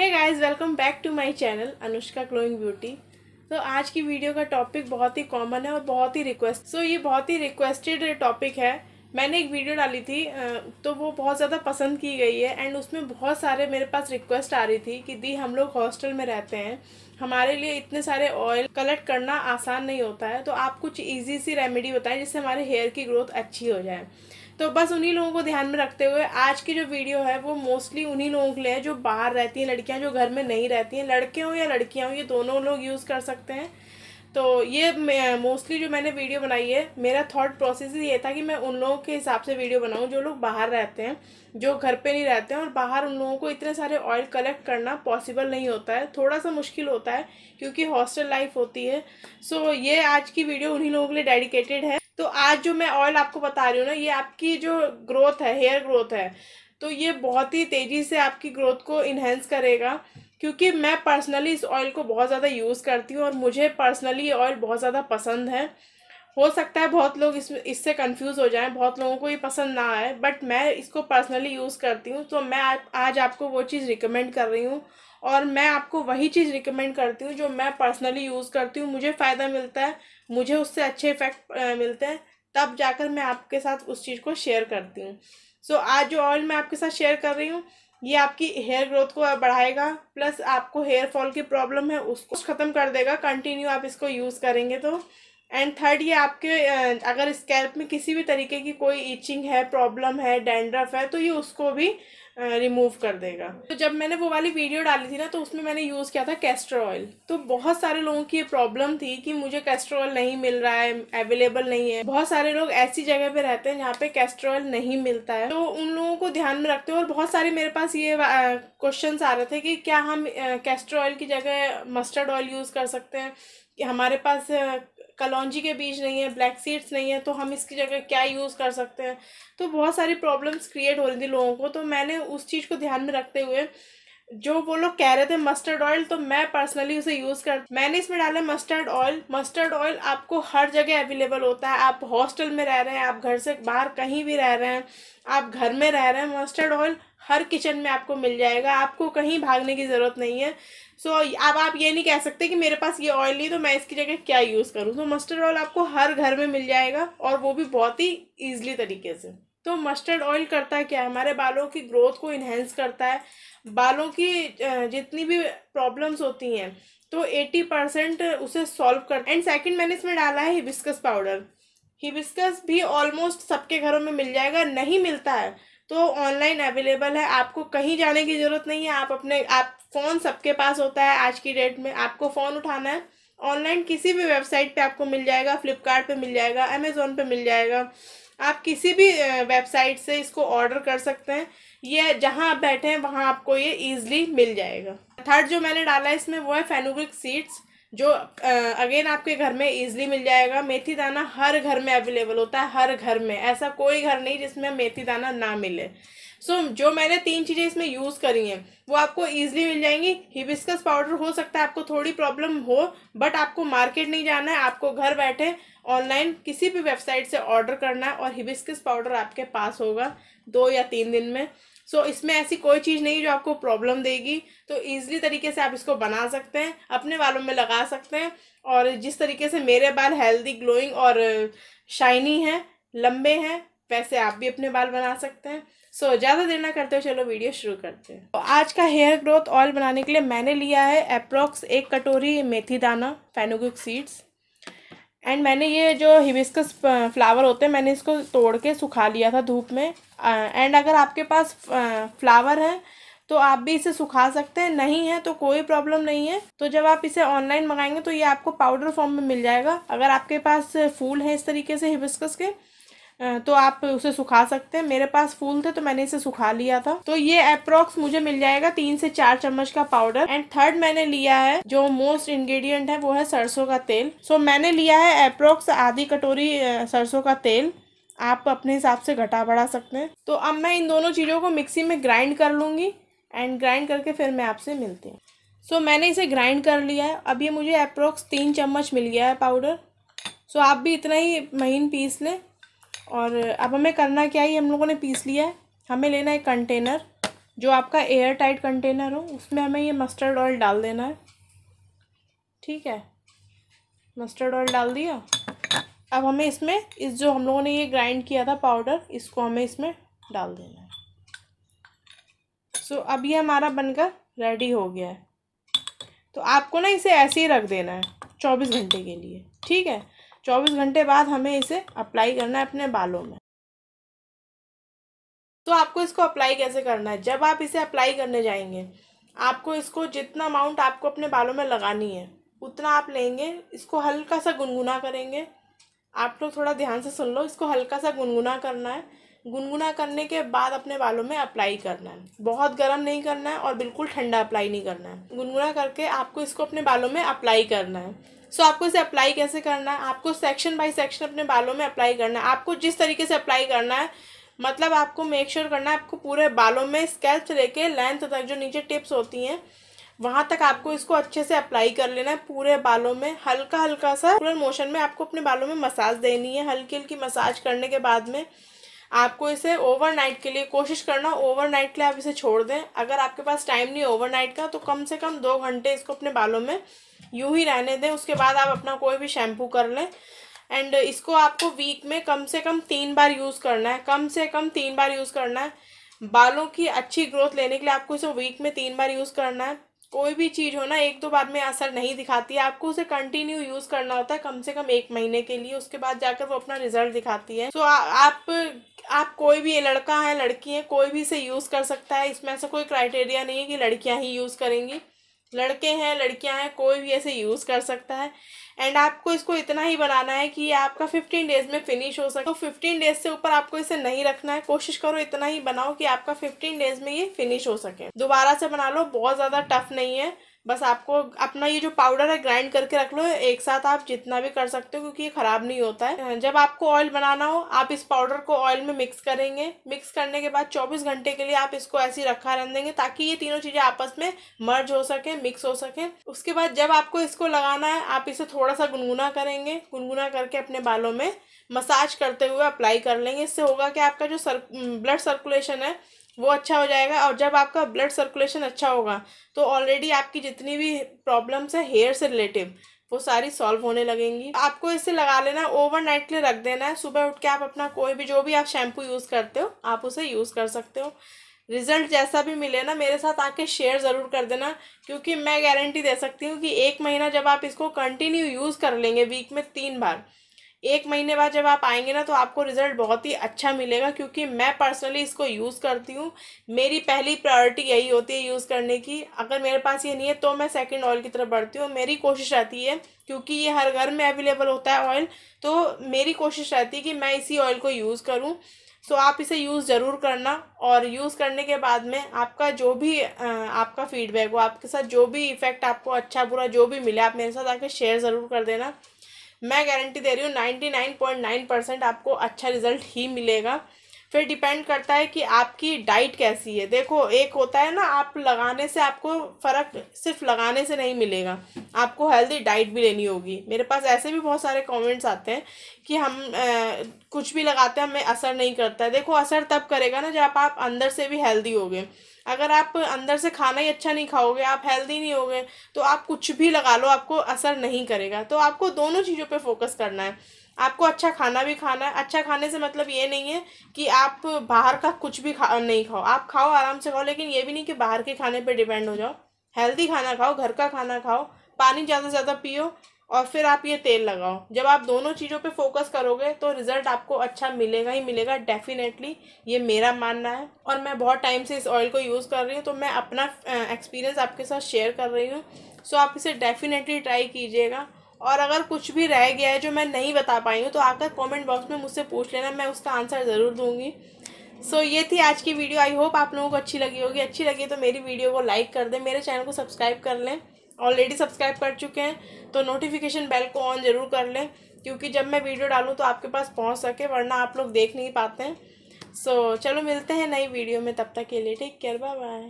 है guys welcome back to my channel Anushka glowing beauty तो आज की वीडियो का टॉपिक बहुत ही कॉमन है और बहुत ही रिक्वेस्ट सो so, ये बहुत ही रिक्वेस्टेड टॉपिक है मैंने एक वीडियो डाली थी तो वो बहुत ज़्यादा पसंद की गई है एंड उसमें बहुत सारे मेरे पास रिक्वेस्ट आ रही थी कि दी हम लोग हॉस्टल में रहते हैं हमारे लिए इतने सारे ऑयल कलेक्ट करना आसान नहीं होता है तो आप कुछ ईजी सी रेमेडी बताएं जिससे हमारे हेयर की ग्रोथ अच्छी हो जाए तो बस उन्हीं लोगों को ध्यान में रखते हुए आज की जो वीडियो है वो मोस्टली उन्हीं लोगों के लिए है जो बाहर रहती हैं लड़कियां जो घर में नहीं रहती हैं लड़के हों या लड़कियां हों ये दोनों लोग यूज़ कर सकते हैं तो ये मोस्टली जो मैंने वीडियो बनाई है मेरा थॉट प्रोसेस ये था कि मैं उन लोगों के हिसाब से वीडियो बनाऊँ जो लोग बाहर रहते हैं जो घर पर नहीं रहते हैं और बाहर उन लोगों को इतने सारे ऑयल कलेक्ट करना पॉसिबल नहीं होता है थोड़ा सा मुश्किल होता है क्योंकि हॉस्टल लाइफ होती है सो ये आज की वीडियो उन्हीं लोगों के लिए डेडिकेटेड है तो आज जो मैं ऑयल आपको बता रही हूँ ना ये आपकी जो ग्रोथ है हेयर ग्रोथ है तो ये बहुत ही तेज़ी से आपकी ग्रोथ को इन्हेंस करेगा क्योंकि मैं पर्सनली इस ऑयल को बहुत ज़्यादा यूज़ करती हूँ और मुझे पर्सनली ये ऑयल बहुत ज़्यादा पसंद है हो सकता है बहुत लोग इस इससे कंफ्यूज हो जाएं बहुत लोगों को ये पसंद ना आए बट मैं इसको पर्सनली यूज़ करती हूँ तो मैं आ, आज आपको वो चीज़ रिकमेंड कर रही हूँ और मैं आपको वही चीज़ रिकमेंड करती हूँ जो मैं पर्सनली यूज़ करती हूँ मुझे फ़ायदा मिलता है मुझे उससे अच्छे इफ़ेक्ट मिलते हैं तब जाकर मैं आपके साथ उस चीज़ को शेयर करती हूँ सो so, आज जो ऑयल मैं आपके साथ शेयर कर रही हूँ ये आपकी हेयर ग्रोथ को बढ़ाएगा प्लस आपको हेयर फॉल की प्रॉब्लम है उसको ख़त्म कर देगा कंटिन्यू आप इसको यूज़ करेंगे तो एंड थर्ड ये आपके अगर स्कैल्प में किसी भी तरीके की कोई इचिंग है प्रॉब्लम है डैंड्रफ है तो ये उसको भी रिमूव कर देगा तो जब मैंने वो वाली वीडियो डाली थी ना तो उसमें मैंने यूज़ किया था कैस्टर ऑयल तो बहुत सारे लोगों की ये प्रॉब्लम थी कि मुझे कैस्टर ऑयल नहीं मिल रहा है अवेलेबल नहीं है बहुत सारे लोग ऐसी जगह पे रहते हैं जहाँ पे कैस्टर ऑयल नहीं मिलता है तो उन लोगों को ध्यान में रखते हैं और बहुत सारे मेरे पास ये क्वेश्चन आ रहे थे कि क्या हम कैस्टर ऑयल की जगह मस्टर्ड ऑयल यूज़ कर सकते हैं हमारे पास कलौजी के बीज नहीं है ब्लैक सीड्स नहीं है तो हम इसकी जगह क्या यूज़ कर सकते हैं तो बहुत सारी प्रॉब्लम्स क्रिएट हो रही थी लोगों को तो मैंने उस चीज़ को ध्यान में रखते हुए जो वो लोग कह रहे थे मस्टर्ड ऑयल तो मैं पर्सनली उसे यूज़ कर मैंने इसमें डाला मस्टर्ड ऑयल मस्टर्ड ऑयल आपको हर जगह अवेलेबल होता है आप हॉस्टल में रह रहे हैं आप घर से बाहर कहीं भी रह रहे हैं आप घर में रह रहे हैं मस्टर्ड ऑयल हर किचन में आपको मिल जाएगा आपको कहीं भागने की ज़रूरत नहीं है सो so, अब आप ये नहीं कह सकते कि मेरे पास ये ऑयल नहीं तो मैं इसकी जगह क्या यूज़ करूँ तो मस्टर्ड ऑयल आपको हर घर में मिल जाएगा और वो भी बहुत ही ईजिली तरीके से तो मस्टर्ड ऑयल करता है क्या है हमारे बालों की ग्रोथ को इन्हेंस करता है बालों की जितनी भी प्रॉब्लम्स होती हैं तो एट्टी परसेंट उसे सॉल्व कर एंड सेकंड मैंने इसमें डाला है हिबिस्कस पाउडर हिबिस्कस भी ऑलमोस्ट सबके घरों में मिल जाएगा नहीं मिलता है तो ऑनलाइन अवेलेबल है आपको कहीं जाने की ज़रूरत नहीं है आप अपने आप फ़ोन सबके पास होता है आज की डेट में आपको फ़ोन उठाना है ऑनलाइन किसी भी वेबसाइट पे आपको मिल जाएगा फ्लिपकार्ट पे मिल जाएगा अमेज़ोन पे मिल जाएगा आप किसी भी वेबसाइट से इसको ऑर्डर कर सकते हैं ये जहाँ आप बैठे हैं वहाँ आपको ये ईजिली मिल जाएगा थर्ड जो मैंने डाला है इसमें वो है फेनुग्रिक सीड्स जो अगेन आपके घर में ईजिली मिल जाएगा मेथी दाना हर घर में अवेलेबल होता है हर घर में ऐसा कोई घर नहीं जिसमें मेथी दाना ना मिले सो so, जो मैंने तीन चीज़ें इसमें यूज़ करी हैं वो आपको ईजिली मिल जाएंगी हिबिस्कस पाउडर हो सकता है आपको थोड़ी प्रॉब्लम हो बट आपको मार्केट नहीं जाना है आपको घर बैठे ऑनलाइन किसी भी वेबसाइट से ऑर्डर करना है और हिबिस्किस पाउडर आपके पास होगा दो या तीन दिन में सो so, इसमें ऐसी कोई चीज़ नहीं जो आपको प्रॉब्लम देगी तो ईजिली तरीके से आप इसको बना सकते हैं अपने बालों में लगा सकते हैं और जिस तरीके से मेरे बाल हेल्दी ग्लोइंग और शाइनी हैं लंबे हैं वैसे आप भी अपने बाल बना सकते हैं सो so, ज़्यादा देर ना करते हो चलो वीडियो शुरू करते हैं तो आज का हेयर ग्रोथ ऑयल बनाने के लिए मैंने लिया है अप्रोक्स एक कटोरी मेथी दाना फेनोगिक सीड्स एंड मैंने ये जो हिबिस्कस फ्लावर होते हैं मैंने इसको तोड़ के सुखा लिया था धूप में एंड अगर आपके पास फ्लावर है तो आप भी इसे सुखा सकते हैं नहीं है तो कोई प्रॉब्लम नहीं है तो जब आप इसे ऑनलाइन मंगाएंगे तो ये आपको पाउडर फॉर्म में मिल जाएगा अगर आपके पास फूल है इस तरीके से हिबिस्कस के तो आप उसे सुखा सकते हैं मेरे पास फूल थे तो मैंने इसे सुखा लिया था तो ये अप्रोक्स मुझे मिल जाएगा तीन से चार चम्मच का पाउडर एंड थर्ड मैंने लिया है जो मोस्ट इंग्रेडिएंट है वो है सरसों का तेल सो so, मैंने लिया है अप्रोक्स आधी कटोरी सरसों का तेल आप अपने हिसाब से घटा बढ़ा सकते हैं तो अब मैं इन दोनों चीज़ों को मिक्सी में ग्राइंड कर लूँगी एंड ग्राइंड करके फिर मैं आपसे मिलती हूँ सो so, मैंने इसे ग्राइंड कर लिया है अब ये मुझे अप्रोक्स तीन चम्मच मिल गया है पाउडर सो so, आप भी इतना ही महीन पीस लें और अब हमें करना क्या है हम लोगों ने पीस लिया है हमें लेना है कंटेनर जो आपका एयर टाइट कंटेनर हो उसमें हमें ये मस्टर्ड ऑयल डाल देना है ठीक है मस्टर्ड ऑयल डाल दिया अब हमें इसमें इस जो हम लोगों ने ये ग्राइंड किया था पाउडर इसको हमें इसमें डाल देना है सो so, अब ये हमारा बनकर रेडी हो गया है तो आपको ना इसे ऐसे ही रख देना है चौबीस घंटे के लिए ठीक है 24 घंटे बाद हमें इसे अप्लाई करना है अपने बालों में तो आपको इसको अप्लाई कैसे करना है जब आप इसे अप्लाई करने जाएंगे आपको इसको जितना अमाउंट आपको अपने बालों में लगानी है उतना आप लेंगे इसको हल्का सा गुनगुना करेंगे आप लोग थोड़ा ध्यान से सुन लो इसको हल्का सा गुनगुना करना है गुनगुना करने के बाद अपने बालों में अप्लाई करना है बहुत गर्म नहीं करना है और बिल्कुल ठंडा अप्लाई नहीं करना है गुनगुना करके आपको इसको अपने बालों में अप्लाई करना है सो so, आपको इसे अप्लाई कैसे करना है आपको सेक्शन बाय सेक्शन अपने बालों में अप्लाई करना है आपको जिस तरीके से अप्लाई करना है मतलब आपको मेक श्योर sure करना है आपको पूरे बालों में स्केल्प से लेके लेंथ तक जो नीचे टिप्स होती हैं वहाँ तक आपको इसको अच्छे से अप्लाई कर लेना है पूरे बालों में हल्का हल्का सा पूरे मोशन में आपको अपने बालों में मसाज देनी है हल्की हल्की मसाज करने के बाद में आपको इसे ओवरनाइट के लिए कोशिश करना ओवरनाइट के लिए आप इसे छोड़ दें अगर आपके पास टाइम नहीं ओवरनाइट का तो कम से कम दो घंटे इसको अपने बालों में यूं ही रहने दें उसके बाद आप अपना कोई भी शैम्पू कर लें एंड इसको आपको वीक में कम से कम तीन बार यूज़ करना है कम से कम तीन बार यूज़ करना है बालों की अच्छी ग्रोथ लेने के लिए आपको इसे वीक में तीन बार यूज़ करना है कोई भी चीज़ हो ना एक दो बार में असर नहीं दिखाती है आपको उसे कंटिन्यू यूज़ करना होता है कम से कम एक महीने के लिए उसके बाद जाकर वो अपना रिजल्ट दिखाती है सो so, आप आप कोई भी लड़का है लड़की है कोई भी इसे यूज़ कर सकता है इसमें ऐसा कोई क्राइटेरिया नहीं है कि लड़कियाँ ही यूज़ करेंगी लड़के हैं लड़कियां हैं कोई भी ऐसे यूज़ कर सकता है एंड आपको इसको इतना ही बनाना है कि ये आपका फिफ्टीन डेज़ में फिनिश हो सके तो फिफ्टीन डेज़ से ऊपर आपको इसे नहीं रखना है कोशिश करो इतना ही बनाओ कि आपका फिफ्टीन डेज़ में ये फिनिश हो सके दोबारा से बना लो बहुत ज़्यादा टफ नहीं है बस आपको अपना ये जो पाउडर है ग्राइंड करके रख लो एक साथ आप जितना भी कर सकते हो क्योंकि ये ख़राब नहीं होता है जब आपको ऑयल बनाना हो आप इस पाउडर को ऑयल में मिक्स करेंगे मिक्स करने के बाद 24 घंटे के लिए आप इसको ऐसे रखा रहने देंगे ताकि ये तीनों चीज़ें आपस में मर्ज हो सके मिक्स हो सके उसके बाद जब आपको इसको लगाना है आप इसे थोड़ा सा गुनगुना करेंगे गुनगुना करके अपने बालों में मसाज करते हुए अप्लाई कर लेंगे इससे होगा कि आपका जो सर ब्लड सर्कुलेशन है वो अच्छा हो जाएगा और जब आपका ब्लड सर्कुलेशन अच्छा होगा तो ऑलरेडी आपकी जितनी भी प्रॉब्लम्स है हेयर से रिलेटिव वो सारी सॉल्व होने लगेंगी आपको इसे लगा लेना ओवर नाइट के लिए रख देना है सुबह उठ के आप अपना कोई भी जो भी आप शैम्पू यूज़ करते हो आप उसे यूज़ कर सकते हो रिजल्ट जैसा भी मिले ना मेरे साथ आके शेयर ज़रूर कर देना क्योंकि मैं गारंटी दे सकती हूँ कि एक महीना जब आप इसको कंटिन्यू यूज़ कर लेंगे वीक में तीन बार एक महीने बाद जब आप आएंगे ना तो आपको रिज़ल्ट बहुत ही अच्छा मिलेगा क्योंकि मैं पर्सनली इसको यूज़ करती हूँ मेरी पहली प्रायोरिटी यही होती है यूज़ करने की अगर मेरे पास ये नहीं है तो मैं सेकेंड ऑयल की तरफ बढ़ती हूँ मेरी कोशिश रहती है क्योंकि ये हर घर में अवेलेबल होता है ऑयल तो मेरी कोशिश रहती है कि मैं इसी ऑयल को यूज़ करूँ सो तो आप इसे यूज़ ज़रूर करना और यूज़ करने के बाद में आपका जो भी आपका फीडबैक हो आपके साथ जो भी इफ़ेक्ट आपको अच्छा बुरा जो भी मिले आप मेरे साथ आके शेयर ज़रूर कर देना मैं गारंटी दे रही हूँ ninety nine point nine percent आपको अच्छा रिजल्ट ही मिलेगा फिर डिपेंड करता है कि आपकी डाइट कैसी है देखो एक होता है ना आप लगाने से आपको फ़र्क सिर्फ लगाने से नहीं मिलेगा आपको हेल्दी डाइट भी लेनी होगी मेरे पास ऐसे भी बहुत सारे कमेंट्स आते हैं कि हम आ, कुछ भी लगाते हैं हमें असर नहीं करता है देखो असर तब करेगा ना जब आप, आप अंदर से भी हेल्दी होगे अगर आप अंदर से खाना ही अच्छा नहीं खाओगे आप हेल्दी नहीं होगे तो आप कुछ भी लगा लो आपको असर नहीं करेगा तो आपको दोनों चीज़ों पे फोकस करना है आपको अच्छा खाना भी खाना है अच्छा खाने से मतलब ये नहीं है कि आप बाहर का कुछ भी खा नहीं खाओ आप खाओ आराम से खाओ लेकिन ये भी नहीं कि बाहर के खाने पर डिपेंड हो जाओ हेल्दी खाना खाओ घर का खाना खाओ पानी ज़्यादा से ज़्यादा पियो और फिर आप ये तेल लगाओ जब आप दोनों चीज़ों पे फोकस करोगे तो रिज़ल्ट आपको अच्छा मिलेगा ही मिलेगा डेफिनेटली ये मेरा मानना है और मैं बहुत टाइम से इस ऑयल को यूज़ कर रही हूँ तो मैं अपना एक्सपीरियंस आपके साथ शेयर कर रही हूँ सो आप इसे डेफिनेटली ट्राई कीजिएगा और अगर कुछ भी रह गया है जो मैं नहीं बता पाई हूँ तो आकर कॉमेंट बॉक्स में मुझसे पूछ लेना मैं उसका आंसर ज़रूर दूँगी सो so, ये थी आज की वीडियो आई होप आप लोगों को अच्छी लगी होगी अच्छी लगी तो मेरी वीडियो को लाइक कर दें मेरे चैनल को सब्सक्राइब कर लें ऑलरेडी सब्सक्राइब कर चुके हैं तो नोटिफिकेशन बेल को ऑन ज़रूर कर लें क्योंकि जब मैं वीडियो डालूँ तो आपके पास पहुँच सके वरना आप लोग देख नहीं पाते हैं सो so, चलो मिलते हैं नई वीडियो में तब तक के लिए टेक केयर बाय बाय